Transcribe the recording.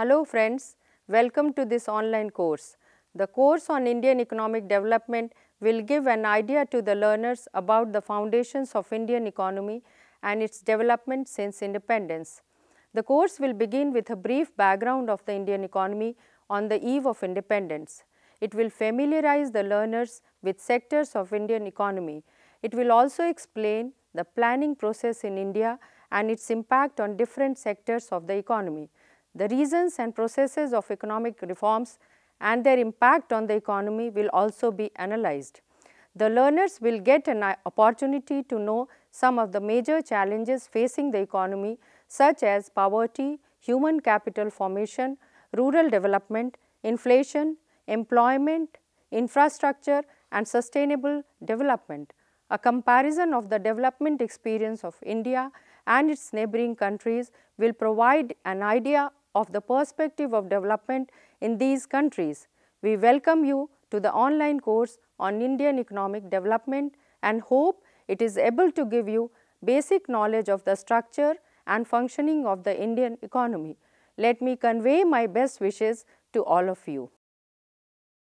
Hello friends, welcome to this online course. The course on Indian economic development will give an idea to the learners about the foundations of Indian economy and its development since independence. The course will begin with a brief background of the Indian economy on the eve of independence. It will familiarize the learners with sectors of Indian economy. It will also explain the planning process in India and its impact on different sectors of the economy. The reasons and processes of economic reforms and their impact on the economy will also be analyzed. The learners will get an opportunity to know some of the major challenges facing the economy such as poverty, human capital formation, rural development, inflation, employment, infrastructure and sustainable development. A comparison of the development experience of India and its neighboring countries will provide an idea of the perspective of development in these countries. We welcome you to the online course on Indian economic development and hope it is able to give you basic knowledge of the structure and functioning of the Indian economy. Let me convey my best wishes to all of you.